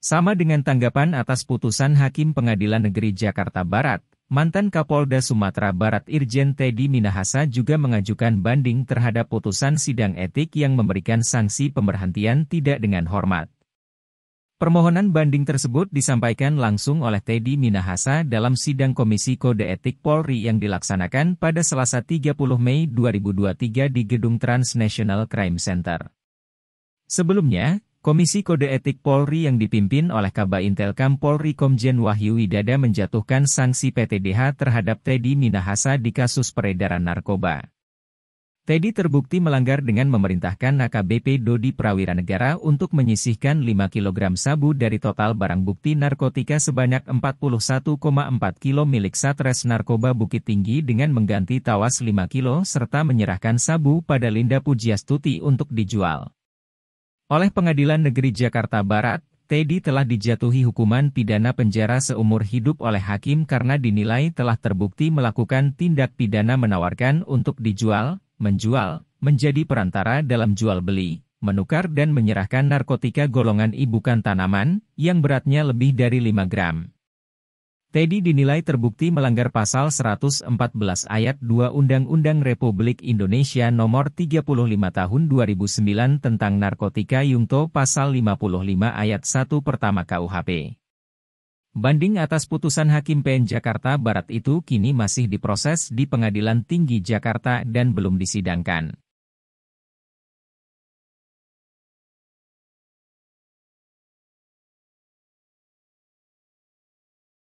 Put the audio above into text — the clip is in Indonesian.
Sama dengan tanggapan atas putusan Hakim Pengadilan Negeri Jakarta Barat, mantan Kapolda Sumatera Barat Irjen Teddy Minahasa juga mengajukan banding terhadap putusan sidang etik yang memberikan sanksi pemberhentian tidak dengan hormat. Permohonan banding tersebut disampaikan langsung oleh Teddy Minahasa dalam sidang Komisi Kode Etik Polri yang dilaksanakan pada Selasa 30 Mei 2023 di Gedung Transnational Crime Center. Sebelumnya, Komisi Kode Etik Polri yang dipimpin oleh Kaba Intelkam Polri Komjen Wahyu Widada menjatuhkan sanksi PTDH terhadap Teddy Minahasa di kasus peredaran narkoba. Teddy terbukti melanggar dengan memerintahkan AKBP Dodi Prawira Negara untuk menyisihkan 5 kg sabu dari total barang bukti narkotika sebanyak 41,4 kg milik Satres Narkoba Bukit Tinggi dengan mengganti tawas 5 kg serta menyerahkan sabu pada Linda Pujiastuti untuk dijual. Oleh Pengadilan Negeri Jakarta Barat, Teddy telah dijatuhi hukuman pidana penjara seumur hidup oleh hakim karena dinilai telah terbukti melakukan tindak pidana menawarkan untuk dijual, menjual, menjadi perantara dalam jual-beli, menukar dan menyerahkan narkotika golongan I bukan tanaman, yang beratnya lebih dari 5 gram. Teddy dinilai terbukti melanggar pasal 114 ayat 2 Undang-Undang Republik Indonesia Nomor 35 Tahun 2009 tentang Narkotika Yungto pasal 55 ayat 1 pertama KUHP. Banding atas putusan Hakim PN Jakarta Barat itu kini masih diproses di Pengadilan Tinggi Jakarta dan belum disidangkan.